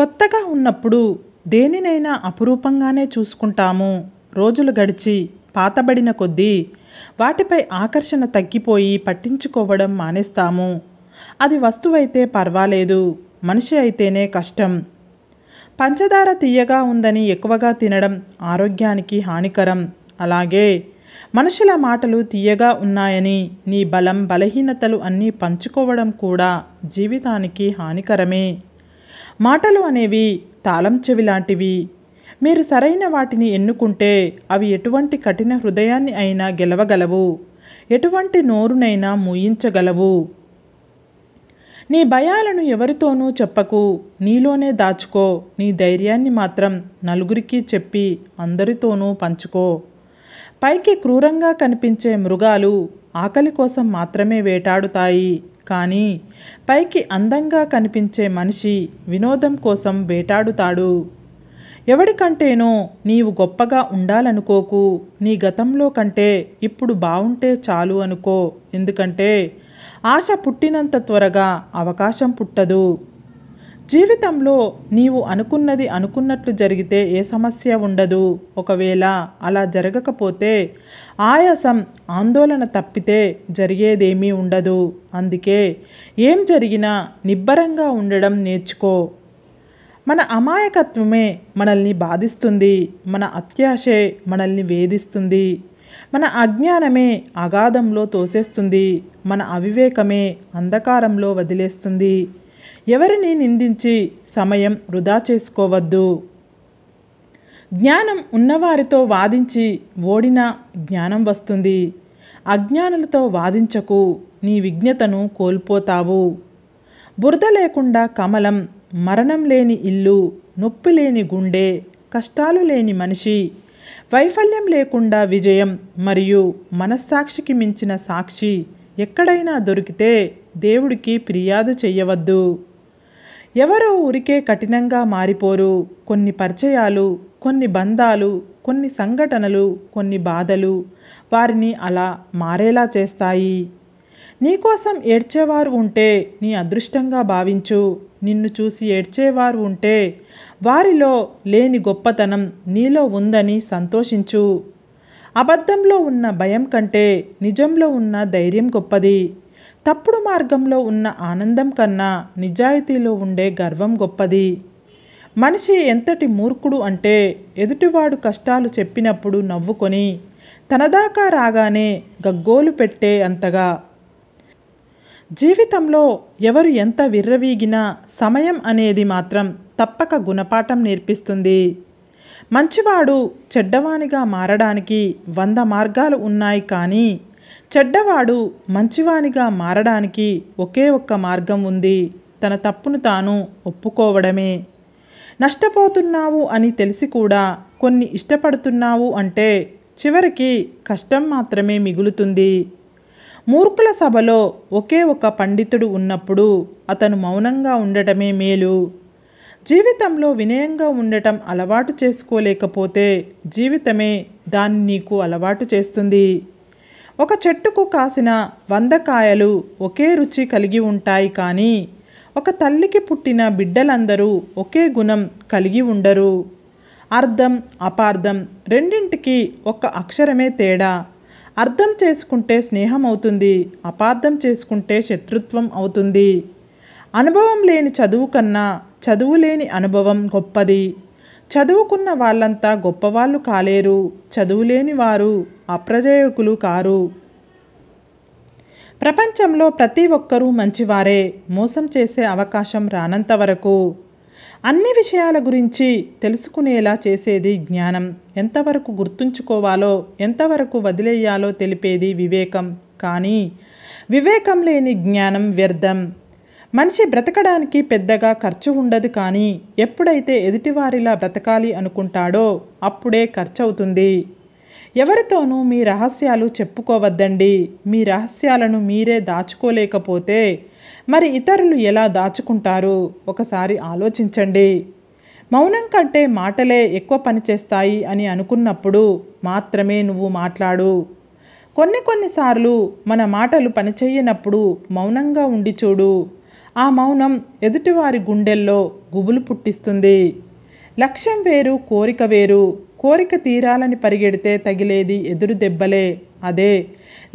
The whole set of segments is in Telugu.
కొత్తగా ఉన్నప్పుడు దేనినైనా అపురూపంగానే చూసుకుంటాము రోజులు గడిచి పాతబడిన కొద్దీ వాటిపై ఆకర్షణ తగ్గిపోయి పట్టించుకోవడం మానేస్తాము అది వస్తువైతే పర్వాలేదు మనిషి అయితేనే కష్టం పంచదార తీయగా ఉందని ఎక్కువగా తినడం ఆరోగ్యానికి హానికరం అలాగే మనుషుల మాటలు తీయగా ఉన్నాయని నీ బలం బలహీనతలు అన్నీ పంచుకోవడం కూడా జీవితానికి హానికరమే మాటలు అనేవి తాళం చెవి లాంటివి మీరు సరైన వాటిని ఎన్నుకుంటే అవి ఎటువంటి కఠిన హృదయాన్ని అయినా గెలవగలవు ఎటువంటి నోరునైనా మూయించగలవు నీ భయాలను ఎవరితోనూ చెప్పకు నీలోనే దాచుకో నీ ధైర్యాన్ని మాత్రం నలుగురికి చెప్పి అందరితోనూ పంచుకో పైకి క్రూరంగా కనిపించే మృగాలు ఆకలి కోసం మాత్రమే వేటాడుతాయి కానీ పైకి అందంగా కనిపించే మనిషి వినోదం కోసం వేటాడుతాడు ఎవడికంటేనో నీవు గొప్పగా ఉండాలనుకోకు నీ గతంలో కంటే ఇప్పుడు బావుంటే చాలు అనుకో ఎందుకంటే ఆశ పుట్టినంత త్వరగా అవకాశం పుట్టదు జీవితంలో నీవు అనుకున్నది అనుకున్నట్లు జరిగితే ఏ సమస్య ఉండదు ఒకవేళ అలా జరగకపోతే ఆయాసం ఆందోళన తప్పితే జరిగేదేమీ ఉండదు అందుకే ఏం జరిగినా నిబ్బరంగా ఉండడం నేర్చుకో మన అమాయకత్వమే మనల్ని బాధిస్తుంది మన అత్యాశే మనల్ని వేధిస్తుంది మన అజ్ఞానమే అగాధంలో తోసేస్తుంది మన అవివేకమే అంధకారంలో వదిలేస్తుంది ఎవరిని నిందించి సమయం వృధా చేసుకోవద్దు జ్ఞానం ఉన్నవారితో వాదించి ఓడినా జ్ఞానం వస్తుంది అజ్ఞానులతో వాదించకు నీ విజ్ఞతను కోల్పోతావు బురద లేకుండా కమలం మరణం లేని ఇల్లు నొప్పి లేని గుండె కష్టాలు లేని మనిషి వైఫల్యం లేకుండా విజయం మరియు మనస్సాక్షికి మించిన సాక్షి ఎక్కడైనా దొరికితే దేవుడికి ఫిర్యాదు చేయవద్దు ఎవరో ఊరికే కఠినంగా మారిపోరు కొన్ని పరిచయాలు కొన్ని బంధాలు కొన్ని సంఘటనలు కొన్ని బాధలు వారిని అలా మారేలా చేస్తాయి నీకోసం ఏడ్చేవారు ఉంటే నీ అదృష్టంగా భావించు నిన్ను చూసి ఏడ్చేవారు ఉంటే వారిలో లేని గొప్పతనం నీలో ఉందని సంతోషించు అబద్ధంలో ఉన్న భయం కంటే నిజంలో ఉన్న ధైర్యం గొప్పది తప్పుడు మార్గంలో ఉన్న ఆనందం కన్నా నిజాయితీలో ఉండే గర్వం గొప్పది మనిషి ఎంతటి మూర్ఖుడు అంటే ఎదుటివాడు కష్టాలు చెప్పినప్పుడు నవ్వుకొని తనదాకా రాగానే గగ్గోలు పెట్టే అంతగా జీవితంలో ఎవరు ఎంత విర్రవీగినా సమయం అనేది మాత్రం తప్పక గుణపాఠం నేర్పిస్తుంది మంచివాడు చెడ్డవానిగా మారడానికి వంద మార్గాలు ఉన్నాయి కానీ చెడ్డవాడు మంచివానిగా మారడానికి ఒకే ఒక్క మార్గం ఉంది తన తప్పును తాను ఒప్పుకోవడమే నష్టపోతున్నావు అని తెలిసి కూడా కొన్ని ఇష్టపడుతున్నావు అంటే చివరికి కష్టం మాత్రమే మిగులుతుంది మూర్ఖుల సభలో ఒకే ఒక పండితుడు ఉన్నప్పుడు అతను మౌనంగా ఉండటమే మేలు జీవితంలో వినయంగా ఉండటం అలవాటు చేసుకోలేకపోతే జీవితమే దాన్ని నీకు అలవాటు చేస్తుంది ఒక చెట్టుకు కాసిన వంద కాయలు ఒకే రుచి కలిగి ఉంటాయి కానీ ఒక తల్లికి పుట్టిన బిడ్డలందరూ ఒకే గుణం కలిగి ఉండరు అర్థం అపార్థం రెండింటికి ఒక్క అక్షరమే తేడా అర్థం చేసుకుంటే స్నేహం అవుతుంది అపార్థం చేసుకుంటే శత్రుత్వం అవుతుంది అనుభవం లేని చదువు కన్నా చదువు లేని అనుభవం గొప్పది చదువుకున్న వాళ్ళంతా గొప్పవాళ్ళు కాలేరు చదువులేని వారు అప్రజేయకులు కారు ప్రపంచంలో ప్రతి ఒక్కరూ మంచివారే మోసం చేసే అవకాశం రానంత వరకు అన్ని విషయాల గురించి తెలుసుకునేలా చేసేది జ్ఞానం ఎంతవరకు గుర్తుంచుకోవాలో ఎంతవరకు వదిలేయాలో తెలిపేది వివేకం కానీ వివేకం లేని జ్ఞానం వ్యర్థం మనిషి బ్రతకడానికి పెద్దగా ఖర్చు ఉండదు కానీ ఎప్పుడైతే ఎదుటివారిలా బ్రతకాలి అనుకుంటాడో అప్పుడే ఖర్చవుతుంది ఎవరితోనూ మీ రహస్యాలు చెప్పుకోవద్దండి మీ రహస్యాలను మీరే దాచుకోలేకపోతే మరి ఇతరులు ఎలా దాచుకుంటారు ఒకసారి ఆలోచించండి మౌనం కంటే మాటలే ఎక్కువ పనిచేస్తాయి అని అనుకున్నప్పుడు మాత్రమే నువ్వు మాట్లాడు కొన్ని కొన్నిసార్లు మన మాటలు పనిచేయనప్పుడు మౌనంగా ఉండి చూడు ఆ మౌనం ఎదుటివారి గుండెల్లో గుబులు పుట్టిస్తుంది లక్ష్యం వేరు కోరిక వేరు కోరిక తీరాలని పరిగెడితే తగిలేది ఎదురు దెబ్బలే అదే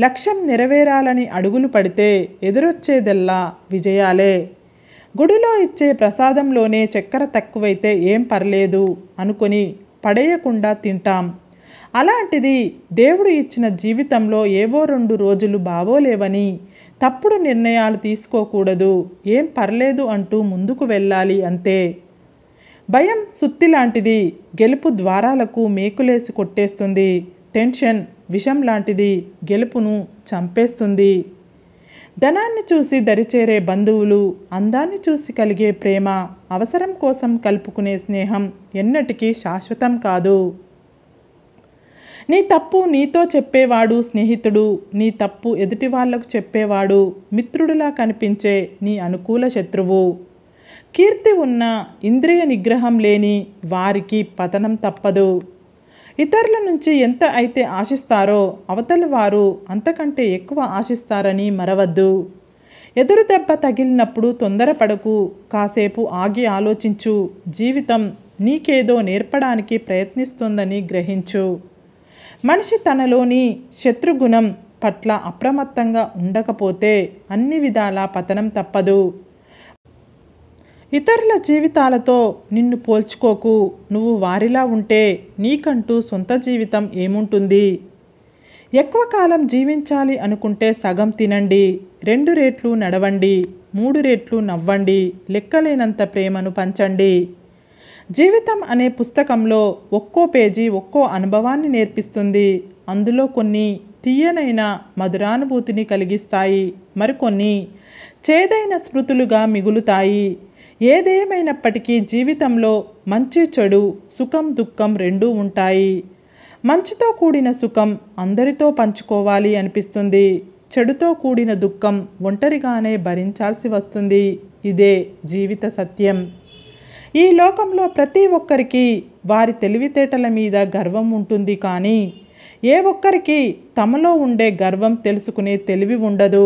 లక్ష్యం నెరవేరాలని అడుగులు పడితే ఎదురొచ్చేదెల్లా విజయాలే గుడిలో ఇచ్చే ప్రసాదంలోనే చక్కెర తక్కువైతే ఏం పర్లేదు అనుకొని పడేయకుండా తింటాం అలాంటిది దేవుడు ఇచ్చిన జీవితంలో ఏవో రెండు రోజులు బావోలేవని తప్పుడు నిర్ణయాలు తీసుకోకూడదు ఏం పర్లేదు అంటూ ముందుకు వెళ్ళాలి అంతే భయం సుత్తి లాంటిది గెలుపు ద్వారాలకు మేకులేసి కొట్టేస్తుంది టెన్షన్ విషం లాంటిది గెలుపును చంపేస్తుంది ధనాన్ని చూసి దరిచేరే బంధువులు అందాన్ని చూసి కలిగే ప్రేమ అవసరం కోసం కలుపుకునే స్నేహం ఎన్నటికీ శాశ్వతం కాదు నీ తప్పు నీతో చెప్పేవాడు స్నేహితుడు నీ తప్పు ఎదుటి వాళ్లకు చెప్పేవాడు మిత్రుడిలా కనిపించే నీ అనుకూల శత్రువు కీర్తి ఉన్న ఇంద్రియ నిగ్రహం లేని వారికి పతనం తప్పదు ఇతరుల నుంచి ఎంత అయితే ఆశిస్తారో అవతల వారు అంతకంటే ఎక్కువ ఆశిస్తారని మరవద్దు ఎదురు దెబ్బ తగిలినప్పుడు తొందరపడకు కాసేపు ఆగి ఆలోచించు జీవితం నీకేదో నేర్పడానికి ప్రయత్నిస్తుందని గ్రహించు మనిషి తనలోని శత్రుగుణం పట్ల అప్రమత్తంగా ఉండకపోతే అన్ని విధాలా పతనం తప్పదు ఇతరుల జీవితాలతో నిన్ను పోల్చుకోకు నువ్వు వారిలా ఉంటే నీకంటూ సొంత జీవితం ఏముంటుంది ఎక్కువ కాలం జీవించాలి అనుకుంటే సగం తినండి రెండు రేట్లు నడవండి మూడు రేట్లు నవ్వండి లెక్కలేనంత ప్రేమను పంచండి జీవితం అనే పుస్తకంలో ఒక్కో పేజీ ఒక్కో అనుభవాన్ని నేర్పిస్తుంది అందులో కొన్ని తీయనైన మధురానుభూతిని కలిగిస్తాయి మరికొన్ని చేదైన స్మృతులుగా మిగులుతాయి ఏదేమైనప్పటికీ జీవితంలో మంచి చెడు సుఖం దుఃఖం రెండూ ఉంటాయి మంచితో కూడిన సుఖం అందరితో పంచుకోవాలి అనిపిస్తుంది చెడుతో కూడిన దుఃఖం ఒంటరిగానే భరించాల్సి వస్తుంది ఇదే జీవిత సత్యం ఈ లోకంలో ప్రతి ఒక్కరికి వారి తెలివితేటల మీద గర్వం ఉంటుంది కానీ ఏ ఒక్కరికి తమలో ఉండే గర్వం తెలుసుకునే తెలివి ఉండదు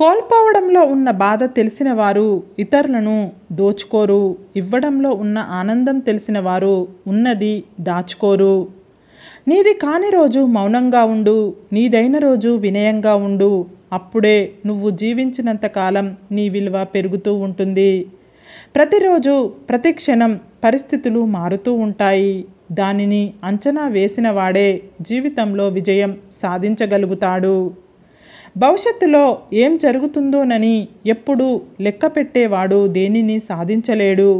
కోల్పోవడంలో ఉన్న బాధ తెలిసిన వారు ఇతరులను దోచుకోరు ఇవ్వడంలో ఉన్న ఆనందం తెలిసిన వారు ఉన్నది దాచుకోరు నీది కాని రోజు మౌనంగా ఉండు నీదైన రోజు వినయంగా ఉండు అప్పుడే నువ్వు జీవించినంత కాలం నీ విలువ పెరుగుతూ ఉంటుంది ప్రతిరోజు ప్రతి క్షణం పరిస్థితులు మారుతూ ఉంటాయి దానిని అంచనా వేసిన వాడే జీవితంలో విజయం సాధించగలుగుతాడు భవిష్యత్తులో ఏం జరుగుతుందోనని ఎప్పుడూ లెక్క పెట్టేవాడు దేనిని సాధించలేడు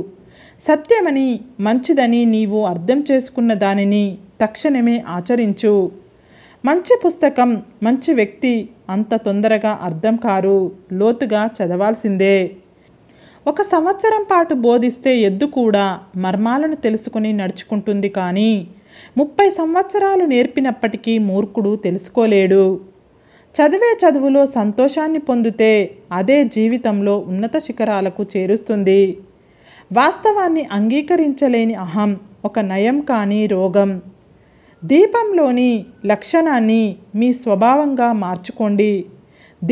సత్యమని మంచిదని నీవు అర్థం చేసుకున్న దానిని తక్షణమే ఆచరించు మంచి పుస్తకం మంచి వ్యక్తి అంత తొందరగా అర్థం కారు లోతుగా చదవాల్సిందే ఒక సంవత్సరం పాటు బోధిస్తే ఎద్దు కూడా మర్మాలను తెలుసుకుని నడుచుకుంటుంది కానీ ముప్పై సంవత్సరాలు నేర్పినప్పటికీ మూర్ఖుడు తెలుసుకోలేడు చదివే చదువులో సంతోషాన్ని పొందితే అదే జీవితంలో ఉన్నత శిఖరాలకు చేరుస్తుంది వాస్తవాన్ని అంగీకరించలేని అహం ఒక నయం కాని రోగం దీపంలోని లక్షణాన్ని మీ స్వభావంగా మార్చుకోండి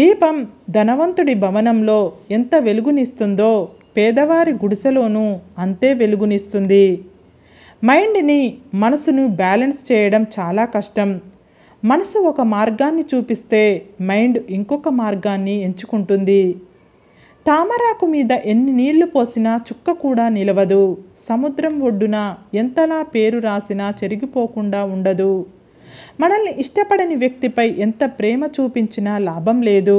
దీపం ధనవంతుడి భవనంలో ఎంత వెలుగునిస్తుందో పేదవారి గుడిసెలోనూ అంతే వెలుగునిస్తుంది మైండ్ని మనసును బ్యాలెన్స్ చేయడం చాలా కష్టం మనసు ఒక మార్గాన్ని చూపిస్తే మైండ్ ఇంకొక మార్గాన్ని ఎంచుకుంటుంది తామరాకు మీద ఎన్ని నీళ్లు పోసినా చుక్క కూడా నిలవదు సముద్రం ఒడ్డున ఎంతలా పేరు రాసినా చెరిగిపోకుండా ఉండదు మనల్ని ఇష్టపడని వ్యక్తిపై ఎంత ప్రేమ చూపించినా లాభం లేదు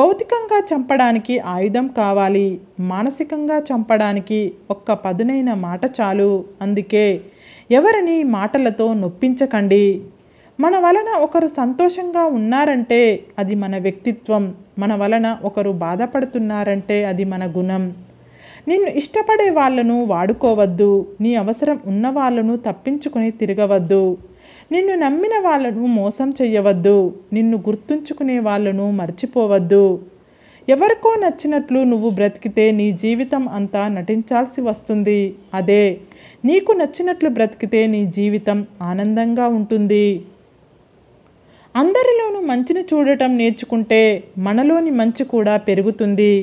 భౌతికంగా చంపడానికి ఆయుధం కావాలి మానసికంగా చంపడానికి ఒక్క పదునైన మాట చాలు అందుకే ఎవరిని మాటలతో నొప్పించకండి మన వలన ఒకరు సంతోషంగా ఉన్నారంటే అది మన వ్యక్తిత్వం మన వలన ఒకరు బాధపడుతున్నారంటే అది మన గుణం నిన్ను ఇష్టపడే వాళ్లను వాడుకోవద్దు నీ అవసరం ఉన్న వాళ్ళను తప్పించుకుని తిరగవద్దు నిన్ను నమ్మిన వాళ్ళను మోసం చెయ్యవద్దు నిన్ను గుర్తుంచుకునే వాళ్ళను మర్చిపోవద్దు ఎవరికో నచ్చినట్లు నువ్వు బ్రతికితే నీ జీవితం అంతా నటించాల్సి వస్తుంది అదే నీకు నచ్చినట్లు బ్రతికితే నీ జీవితం ఆనందంగా ఉంటుంది అందరిలోనూ మంచిని చూడటం నేర్చుకుంటే మనలోని మంచి కూడా పెరుగుతుంది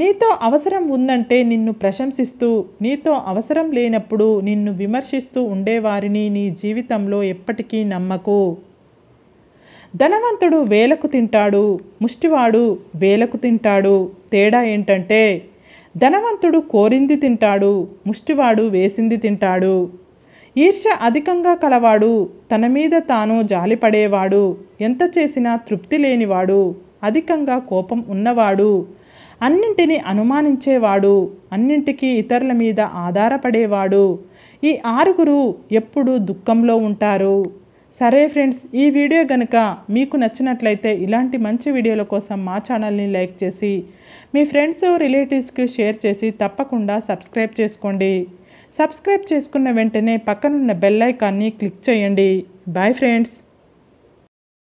నీతో అవసరం ఉందంటే నిన్ను ప్రశంసిస్తూ నీతో అవసరం లేనప్పుడు నిన్ను విమర్శిస్తూ ఉండేవారిని నీ జీవితంలో ఎప్పటికీ నమ్మకు ధనవంతుడు వేలకు తింటాడు ముష్టివాడు వేలకు తింటాడు తేడా ఏంటంటే ధనవంతుడు కోరింది తింటాడు ముష్టివాడు వేసింది తింటాడు ఈర్ష అధికంగా కలవాడు తన మీద తాను జాలిపడేవాడు ఎంత చేసినా తృప్తి లేనివాడు అధికంగా కోపం ఉన్నవాడు అన్నింటినీ అనుమానించేవాడు అన్నింటికీ ఇతరుల మీద ఆధారపడేవాడు ఈ ఆరుగురు ఎప్పుడు దుఃఖంలో ఉంటారు సరే ఫ్రెండ్స్ ఈ వీడియో కనుక మీకు నచ్చినట్లయితే ఇలాంటి మంచి వీడియోల కోసం మా ఛానల్ని లైక్ చేసి మీ ఫ్రెండ్స్ రిలేటివ్స్కి షేర్ చేసి తప్పకుండా సబ్స్క్రైబ్ చేసుకోండి సబ్స్క్రైబ్ చేసుకున్న వెంటనే పక్కనున్న బెల్ ఐకాన్ని క్లిక్ చేయండి బాయ్ ఫ్రెండ్స్